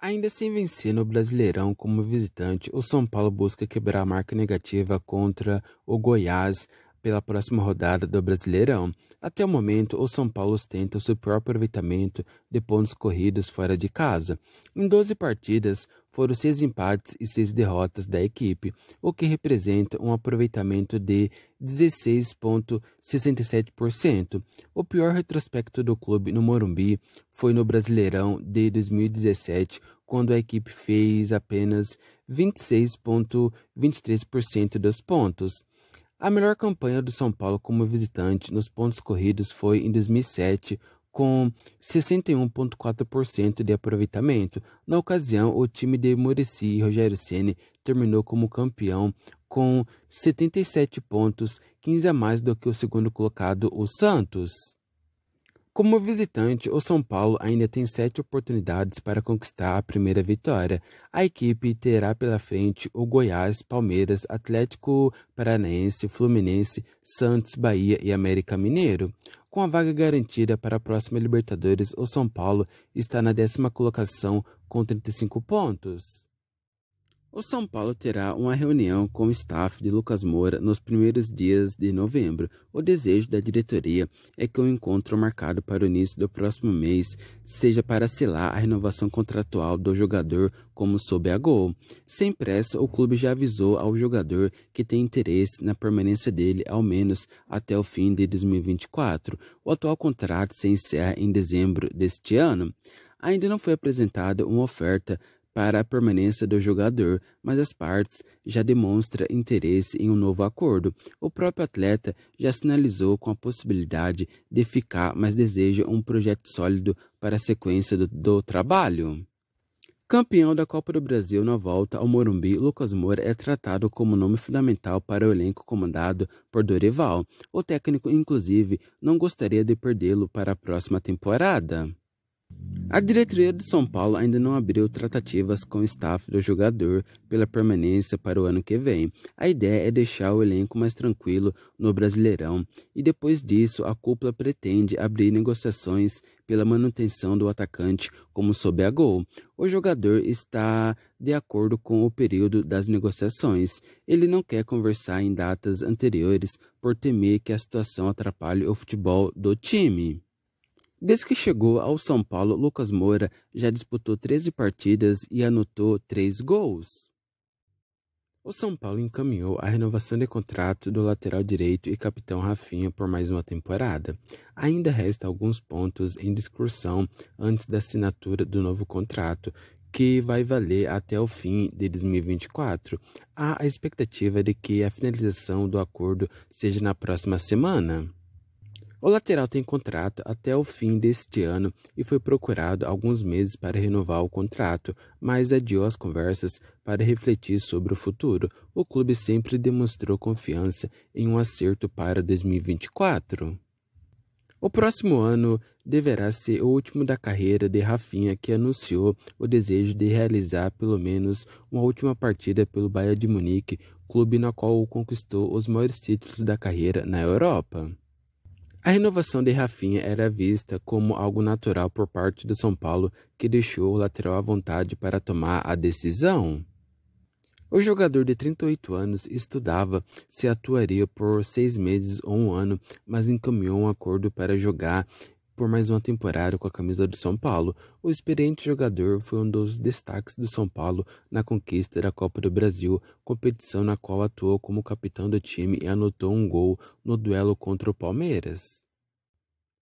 Ainda sem assim, vencer no Brasileirão como visitante, o São Paulo busca quebrar a marca negativa contra o Goiás pela próxima rodada do Brasileirão. Até o momento, o São Paulo ostenta o seu pior aproveitamento de pontos corridos fora de casa. Em 12 partidas, foram seis empates e seis derrotas da equipe, o que representa um aproveitamento de 16,67%. O pior retrospecto do clube no Morumbi foi no Brasileirão de 2017, quando a equipe fez apenas 26,23% dos pontos. A melhor campanha do São Paulo como visitante nos pontos corridos foi em 2007, com 61,4% de aproveitamento. Na ocasião, o time de Murici e Rogério Ceni terminou como campeão com 77 pontos, 15 a mais do que o segundo colocado, o Santos. Como visitante, o São Paulo ainda tem sete oportunidades para conquistar a primeira vitória. A equipe terá pela frente o Goiás, Palmeiras, Atlético Paranaense, Fluminense, Santos, Bahia e América Mineiro. Com a vaga garantida para a próxima Libertadores, o São Paulo está na décima colocação com 35 pontos. O São Paulo terá uma reunião com o staff de Lucas Moura nos primeiros dias de novembro. O desejo da diretoria é que o encontro marcado para o início do próximo mês seja para selar a renovação contratual do jogador como sob a Gol. Sem pressa, o clube já avisou ao jogador que tem interesse na permanência dele ao menos até o fim de 2024. O atual contrato se encerra em dezembro deste ano ainda não foi apresentada uma oferta para a permanência do jogador, mas as partes já demonstram interesse em um novo acordo. O próprio atleta já sinalizou com a possibilidade de ficar, mas deseja um projeto sólido para a sequência do, do trabalho. Campeão da Copa do Brasil na volta ao Morumbi, Lucas Moura é tratado como nome fundamental para o elenco comandado por Dorival. O técnico, inclusive, não gostaria de perdê-lo para a próxima temporada. A diretoria de São Paulo ainda não abriu tratativas com o staff do jogador pela permanência para o ano que vem. A ideia é deixar o elenco mais tranquilo no Brasileirão e depois disso a cúpula pretende abrir negociações pela manutenção do atacante como sob a gol. O jogador está de acordo com o período das negociações. Ele não quer conversar em datas anteriores por temer que a situação atrapalhe o futebol do time. Desde que chegou ao São Paulo, Lucas Moura já disputou 13 partidas e anotou 3 gols. O São Paulo encaminhou a renovação de contrato do lateral direito e capitão Rafinha por mais uma temporada. Ainda resta alguns pontos em discussão antes da assinatura do novo contrato, que vai valer até o fim de 2024. Há a expectativa de que a finalização do acordo seja na próxima semana. O lateral tem contrato até o fim deste ano e foi procurado alguns meses para renovar o contrato, mas adiou as conversas para refletir sobre o futuro. O clube sempre demonstrou confiança em um acerto para 2024. O próximo ano deverá ser o último da carreira de Rafinha, que anunciou o desejo de realizar pelo menos uma última partida pelo Bayern de Munique, clube na qual conquistou os maiores títulos da carreira na Europa. A renovação de Rafinha era vista como algo natural por parte do São Paulo, que deixou o lateral à vontade para tomar a decisão. O jogador de 38 anos estudava se atuaria por seis meses ou um ano, mas encaminhou um acordo para jogar por mais uma temporada com a camisa do São Paulo, o experiente jogador foi um dos destaques do São Paulo na conquista da Copa do Brasil, competição na qual atuou como capitão do time e anotou um gol no duelo contra o Palmeiras.